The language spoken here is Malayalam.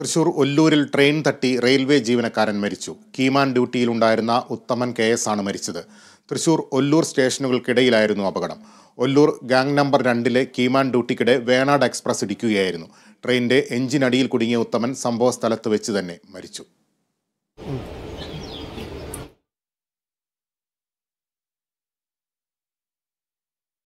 തൃശൂർ ഒല്ലൂരിൽ ട്രെയിൻ തട്ടി റെയിൽവേ ജീവനക്കാരൻ മരിച്ചു കീമാൻ ഡ്യൂട്ടിയിലുണ്ടായിരുന്ന ഉത്തമൻ കെ എസ് ആണ് മരിച്ചത് തൃശൂർ ഒല്ലൂർ സ്റ്റേഷനുകൾക്കിടയിലായിരുന്നു അപകടം ഒല്ലൂർ ഗാങ് നമ്പർ രണ്ടിലെ കീമാൻ ഡ്യൂട്ടിക്കിടെ വേണാട് എക്സ്പ്രസ് ഇടിക്കുകയായിരുന്നു ട്രെയിനിന്റെ എഞ്ചിനടിയിൽ കുടുങ്ങിയ ഉത്തമൻ സംഭവ സ്ഥലത്ത് വെച്ച് തന്നെ മരിച്ചു